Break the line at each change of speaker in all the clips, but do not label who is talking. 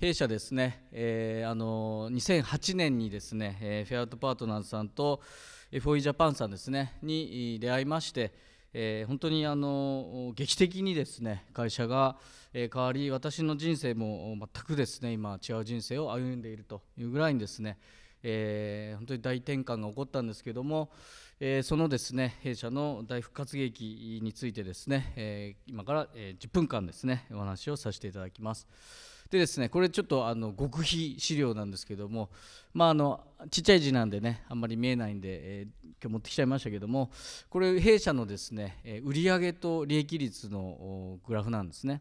弊社ですね、えー、あの2008年にですね、えー、フェアウトパートナーズさんと FOE ジャパンさんですねに出会いまして、えー、本当にあの劇的にですね会社が変わり私の人生も全くですね今違う人生を歩んでいるというぐらいにですね、えー、本当に大転換が起こったんですけども、えー、そのですね弊社の大復活劇についてですね、えー、今から10分間ですねお話をさせていただきます。でですねこれちょっとあの極秘資料なんですけどもまああのちっちゃい字なんでねあんまり見えないんで、えー、今日持ってきちゃいましたけどもこれ弊社のですね、売上と利益率のグラフなんですね。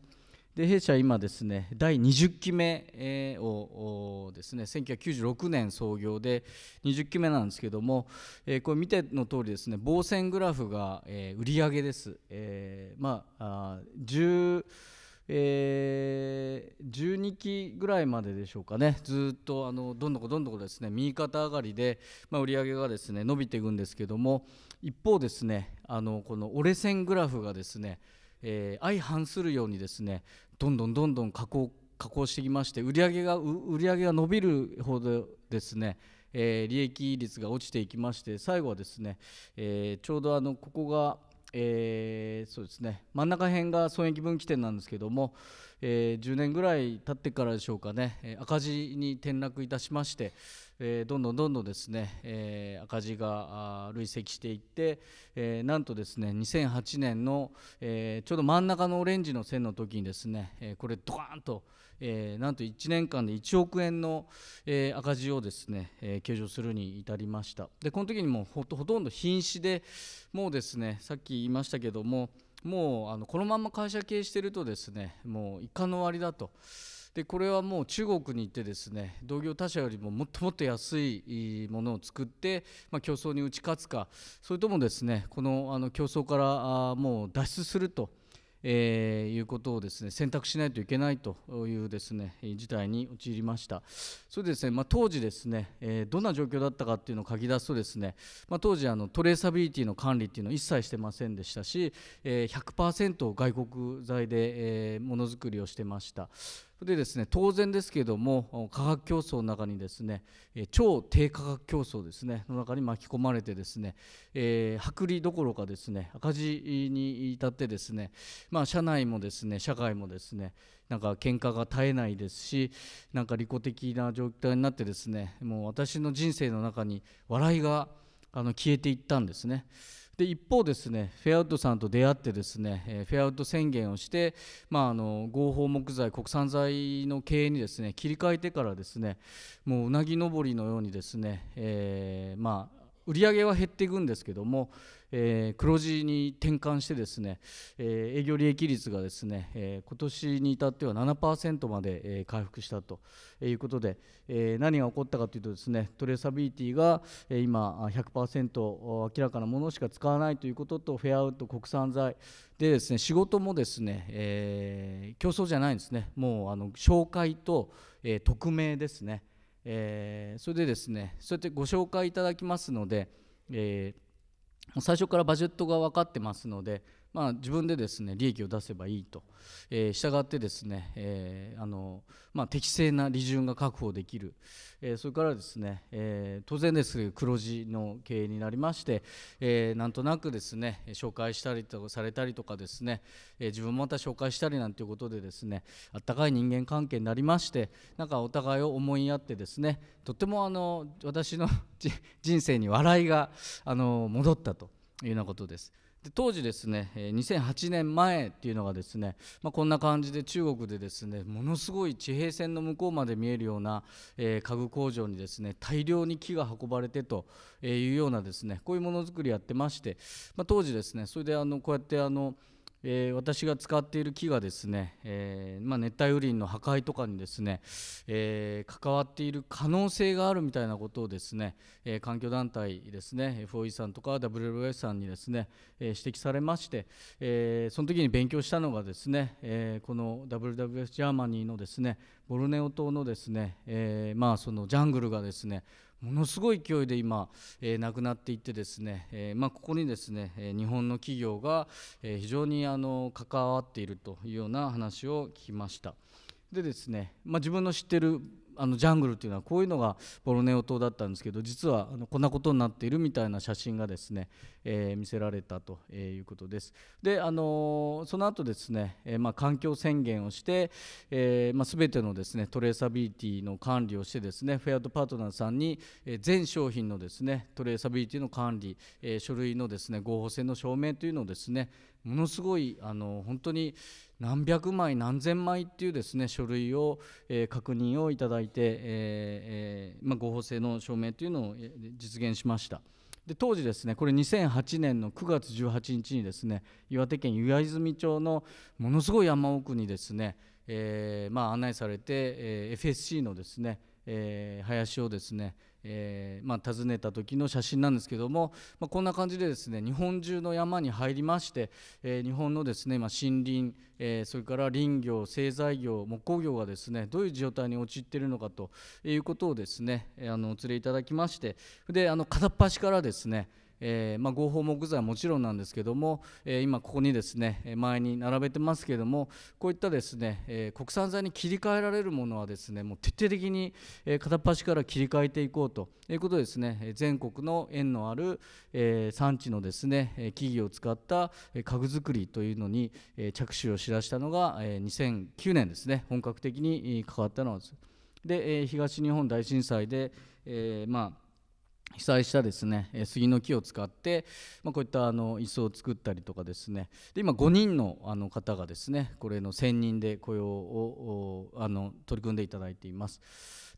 で弊社今ですね第20期目をですね1996年創業で20期目なんですけども、えこれ見ての通りですね棒線グラフが、売上です、えまあ10えー、12期ぐらいまででしょうかねずっとあのどんどんどんどこですね右肩上がりで、まあ、売り上げがですね伸びていくんですけども一方ですねあのこの折れ線グラフがですね、えー、相反するようにですねどんどんどんどん下降加工してきまして売上が売上が伸びるほどですね、えー、利益率が落ちていきまして最後はですね、えー、ちょうどあのここがえー、そうですね真ん中辺が損益分岐点なんですけども、えー、10年ぐらい経ってからでしょうかね赤字に転落いたしまして、えー、どんどんどんどんですね、えー、赤字が累積していって、えー、なんとですね2008年の、えー、ちょうど真ん中のオレンジの線の時にですね、えこれドカーンと。えー、なんと1年間で1億円の、えー、赤字をですね、えー、計上するに至りましたでこの時にもほとんど瀕死でもうですねさっき言いましたけどももうあのこのまま会社経営してるとですねもう一貫の終わりだと。でこれはもう中国に行ってですね同業他社よりももっともっと安いものを作って、まあ、競争に打ち勝つかそれともですねこのあの競争からもう脱出すると。えー、いうことをですね選択しないといけないというですね事態に陥りました。それでですね、まあ、当時ですね、えー、どんな状況だったかっていうのを書き出すとですね、まあ、当時あのトレーサビリティの管理っていうのを一切してませんでしたし、えー、100%外国材でものづくりをしてました。でですね当然ですけれども価格競争の中にですね超低価格競争ですねの中に巻き込まれてですね、えー、どころかですね赤字に至ってですねまあ社内もですね社会もですねなんか喧嘩が絶えないですしなんか利己的な状態になってですねもう私の人生の中に笑いがあの消えていったんですね。で一方ですねフェアウッドさんと出会ってですね、えフェアウッド宣言をして、まあ、あの合法木材国産材の経営にですね切り替えてからですねもううなぎ登りのようにですね、えー、まあ売り上げは減っていくんですけども、えー、黒字に転換してですね、えー、営業利益率がですね、えー、今年に至っては7%まで、えー、回復したということで、えー、何が起こったかというとですねトレーサビリティが今100%明らかなものしか使わないということとフェアアウト国産材でですね仕事もですね、えー、競争じゃないんですねもうあの紹介と、えー、匿名ですね。えー、それでですねそうやってご紹介いただきますので、えー、最初からバジェットが分かってますのでまあ、自分でですね利益を出せばいいと、えー、従ってですね、えー、あのまあ、適正な利潤が確保できる、えー、それからですね、え当然です黒字の経営になりまして、えなんとなくですね紹介したりとされたりとかですね、え自分もまた紹介したりなんていうことでですねあったかい人間関係になりましてなんかお互いを思いやってですねとってもあの私の 人生に笑いがあの戻ったというようなことです。で当時ですね2008年前っていうのがですね、まあ、こんな感じで中国でですねものすごい地平線の向こうまで見えるような、えー、家具工場にですね大量に木が運ばれてというようなですねこういうものづくりやってまして、まあ、当時ですねそれであのこうやってあの。えー、私が使っている木がですね、えー、まあ、熱帯雨林の破壊とかにですね、えー、関わっている可能性があるみたいなことをですね、え環境団体ですね FOE さんとか WWF さんにですね、え指摘されまして、えその時に勉強したのがですね、えこの WWF ジャーマニーのですねボルネオ島のですね、えまあ、そのジャングルがですねものすごい勢いで今、えー、なくなっていってですね、えー、まあ、ここにですね、え日本の企業が、え非常にあの関わっているというような話を聞きました。でですね、まあ、自分の知ってるあのジャングルっていうのはこういうのがボロネオ島だったんですけど実はあのこんなことになっているみたいな写真がですね、えー、見せられたということです。であのその後ですね、えー、まあ、環境宣言をして、えー、まあ、全てのですねトレーサビリティの管理をしてですねフェアとパートナーさんに、え全商品のですねトレーサビリティの管理、え書類のですね合法性の証明というのをですねものすごいあの本当に、何百枚何千枚っていうですね書類を、えー、確認をいただいて、えーえー、まあ、合法性の証明というのを実現しました。で当時ですねこれ2008年の9月18日にですね岩手県岩泉町のものすごい山奥にですね、えー、まあ、案内されて、え FSC のですね、え林をですねえー、まあ、訪ねた時の写真なんですけども、まあ、こんな感じでですね日本中の山に入りまして、えー、日本のですね、まあ、森林、えー、それから林業製材業木工業がですねどういう状態に陥っているのかということをですねあのお連れいただきましてであの片っ端からですねえー、まあ、合法木材はもちろんなんですけども、えー、今ここにですね前に並べてますけどもこういったですね、えー、国産材に切り替えられるものはですねもう徹底的に、片っ端から切り替えていこうということですね全国の縁のある、え産地のですね木々を使った家具作りというのに、着手をしらしたのが、2009年ですね本格的に関わったのです。で、東日本大震災で、えまあ被災したですね杉の木を使って、まあ、こういったあの椅子を作ったりとかですねで今5人のあの方がですねこれの専任で雇用をあの取り組んでいただいています。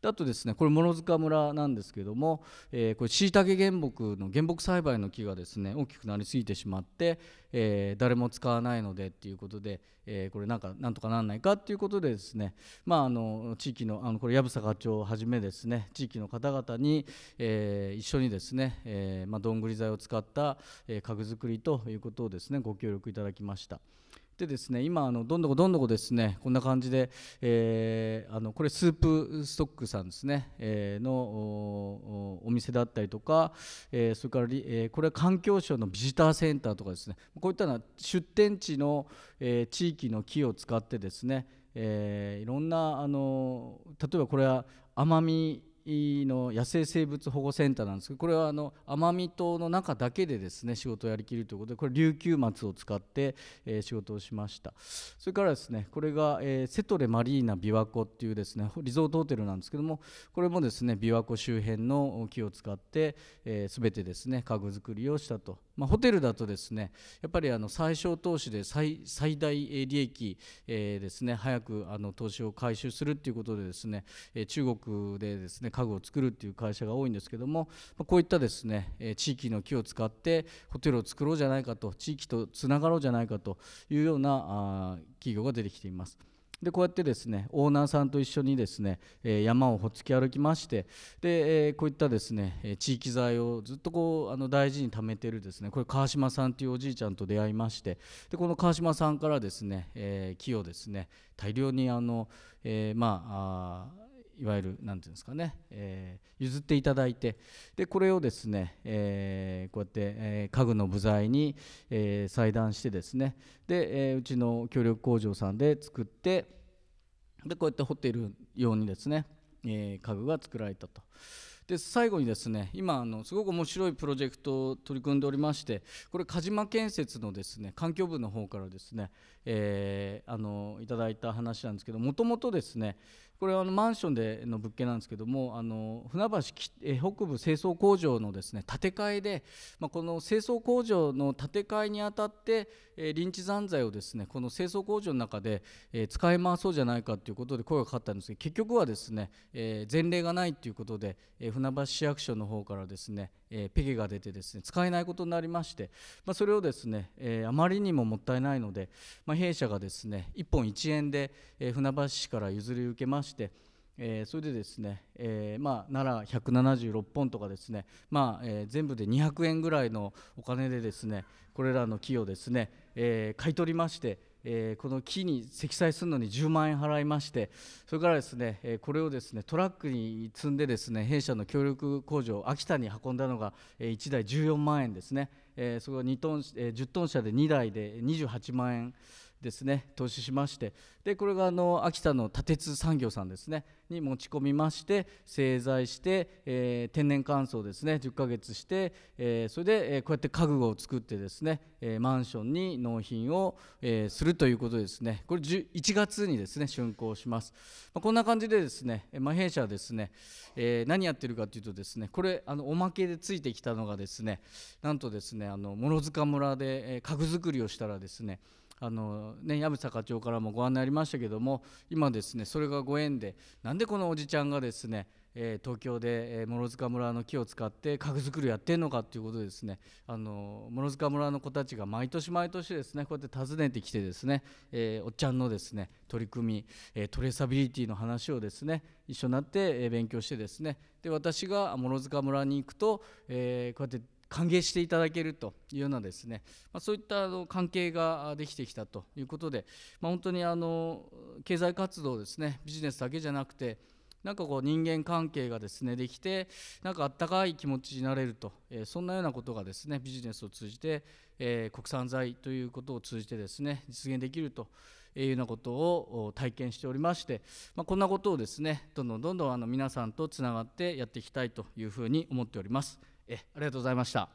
あとですねこれ諸塚村なんですけども、えー、これしいたけ原木の原木栽培の木がですね大きくなりすぎてしまって、えー、誰も使わないのでっていうことで、えー、これなんかなんとかなんないかっていうことでですねまああの地域のあのこれ藪坂町をはじめですね地域の方々に、えー、一緒にですね、えーまあ、どんぐり材を使った家具作りということをですねご協力いただきました。でですね今あのどんどこどんどこですねこんな感じで、えー、あのこれスープストックさんですね、えー、のお店だったりとか、えー、それから、えー、これは環境省のビジターセンターとかですねこういったのは出店地の、えー、地域の木を使ってですね、えー、いろんなあの例えばこれは奄美の野生生物保護センターなんですけどこれはあの奄美島の中だけでですね仕事をやりきるということでこれ琉球松を使って、え仕事をしましたそれからですねこれが、えセトレマリーナ琵琶湖っていうですねリゾートホテルなんですけどもこれもですね琵琶湖周辺の木を使って、えー、てですね家具作りをしたと、まあ、ホテルだとですねやっぱりあの最小投資で最大利益、えですね早くあの投資を回収するっていうことでですね中国でですねね家具を作るっていう会社が多いんですけどもこういったですね地域の木を使ってホテルを作ろうじゃないかと地域とつながろうじゃないかというような企業が出てきています。でこうやってですねオーナーさんと一緒にですね山をほっつき歩きましてでこういったですね地域材をずっとこうあの大事に貯めてるですねこれ川島さんというおじいちゃんと出会いましてでこの川島さんからですね木をですね大量にあの、えまあいわゆる何て言うんですかね、えー、譲っていただいてでこれをですね、えー、こうやって、え家具の部材に、え裁断してですねで、えうちの協力工場さんで作ってでこうやってホテルうにですね、え家具が作られたと。で最後にですね今あのすごく面白いプロジェクトを取り組んでおりましてこれ鹿島建設のですね環境部の方からですね、えー、あのいただいた話なんですけどもともとですね、これはあのマンションでの物件なんですけどもあの船橋北部清掃工場のですね建て替えで、まあ、この清掃工場の建て替えにあたって、え臨時残材をですねこの清掃工場の中で、えー、使い回そうじゃないかということで声がかかったんですけど結局はですね、えー、前例がないということで、えー、船橋市役所の方からですね、えー、ペケが出てですね使えないことになりまして、まあ、それをですね、えー、あまりにももったいないので、まあ、弊社がですね1本1円で、えー、船橋市から譲り受けまして、えそれでですね、えまあ、奈良176本とかですね、まあえ全部で200円ぐらいのお金でですねこれらの木をですね、え買い取りましてえー、この木に積載するのに10万円払いましてそれからですね、えー、これをですねトラックに積んでですね弊社の協力工場秋田に運んだのが、えー、1台14万円ですね、えー、そこは2トン、えー、10トン車で2台で28万円ですね投資しましてでこれがあの秋田の立鉄産業さんですねに持ち込みまして製材して、えー、天然乾燥ですね10ヶ月して、えー、それで、えこうやって家具を作ってですね、えマンションに納品を、えするということですねこれ1月にですね竣工します、まあ、こんな感じでですね、まあ、弊社はですね、えー、何やってるかというとですねこれあのおまけでついてきたのがですねなんとですねあの諸塚村で家具作りをしたらですねあのね矢渕課長からもご案内ありましたけども今ですねそれがご縁でなんでこのおじちゃんがですねえ東京で、え諸塚村の木を使って家具作りをやってるのかっていうことでですねあの諸塚村の子たちが毎年毎年ですねこうやって訪ねてきてですね、えおっちゃんのですね取り組み、えトレーサビリティの話をですね一緒になって、え勉強してですねで私が諸塚村に行くと、えこうやって歓迎していただけるというようなですね、まあ、そういったあの関係ができてきたということで、まあ、本当にあの経済活動ですねビジネスだけじゃなくてなんかこう人間関係がですねできてなんかあったかい気持ちになれると、えー、そんなようなことがですねビジネスを通じて、えー、国産材ということを通じてですね実現できるというようなことを体験しておりまして、まあ、こんなことをですねどんどんどんどんあの皆さんとつながってやっていきたいというふうに思っております。えありがとうございました